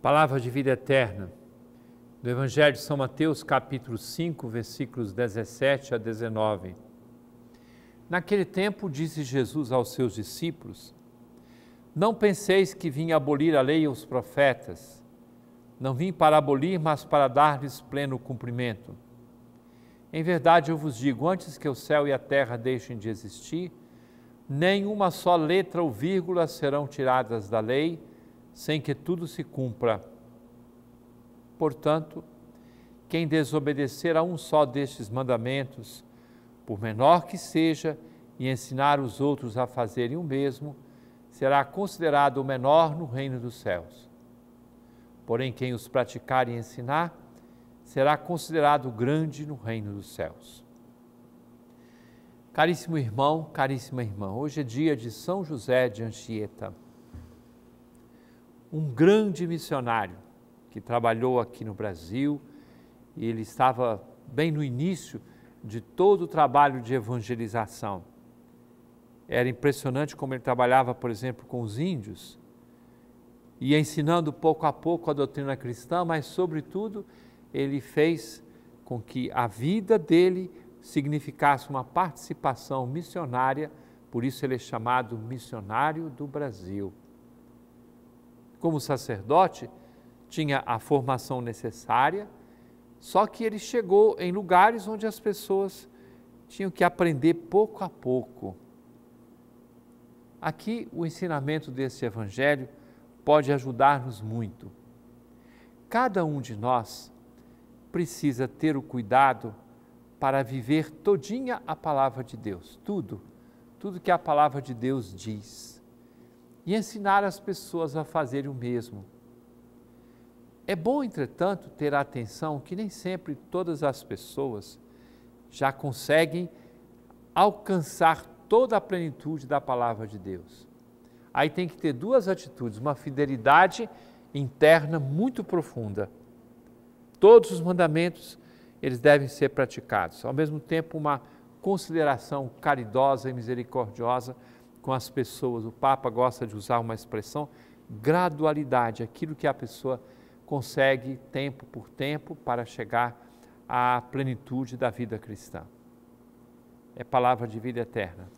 Palavra de vida eterna. Do Evangelho de São Mateus, capítulo 5, versículos 17 a 19. Naquele tempo, disse Jesus aos seus discípulos: Não penseis que vim abolir a lei e os profetas. Não vim para abolir, mas para dar-lhes pleno cumprimento. Em verdade, eu vos digo: antes que o céu e a terra deixem de existir, nenhuma só letra ou vírgula serão tiradas da lei sem que tudo se cumpra. Portanto, quem desobedecer a um só destes mandamentos, por menor que seja, e ensinar os outros a fazerem o mesmo, será considerado o menor no reino dos céus. Porém, quem os praticar e ensinar, será considerado grande no reino dos céus. Caríssimo irmão, caríssima irmã, hoje é dia de São José de Anchieta um grande missionário que trabalhou aqui no Brasil e ele estava bem no início de todo o trabalho de evangelização. Era impressionante como ele trabalhava, por exemplo, com os índios, ia ensinando pouco a pouco a doutrina cristã, mas, sobretudo, ele fez com que a vida dele significasse uma participação missionária, por isso ele é chamado missionário do Brasil como sacerdote, tinha a formação necessária, só que ele chegou em lugares onde as pessoas tinham que aprender pouco a pouco. Aqui o ensinamento desse evangelho pode ajudar-nos muito. Cada um de nós precisa ter o cuidado para viver todinha a palavra de Deus, tudo, tudo que a palavra de Deus diz e ensinar as pessoas a fazerem o mesmo. É bom, entretanto, ter a atenção que nem sempre todas as pessoas já conseguem alcançar toda a plenitude da palavra de Deus. Aí tem que ter duas atitudes: uma fidelidade interna muito profunda. Todos os mandamentos eles devem ser praticados. Ao mesmo tempo, uma consideração caridosa e misericordiosa com as pessoas. O Papa gosta de usar uma expressão gradualidade, aquilo que a pessoa consegue tempo por tempo para chegar à plenitude da vida cristã. É palavra de vida eterna.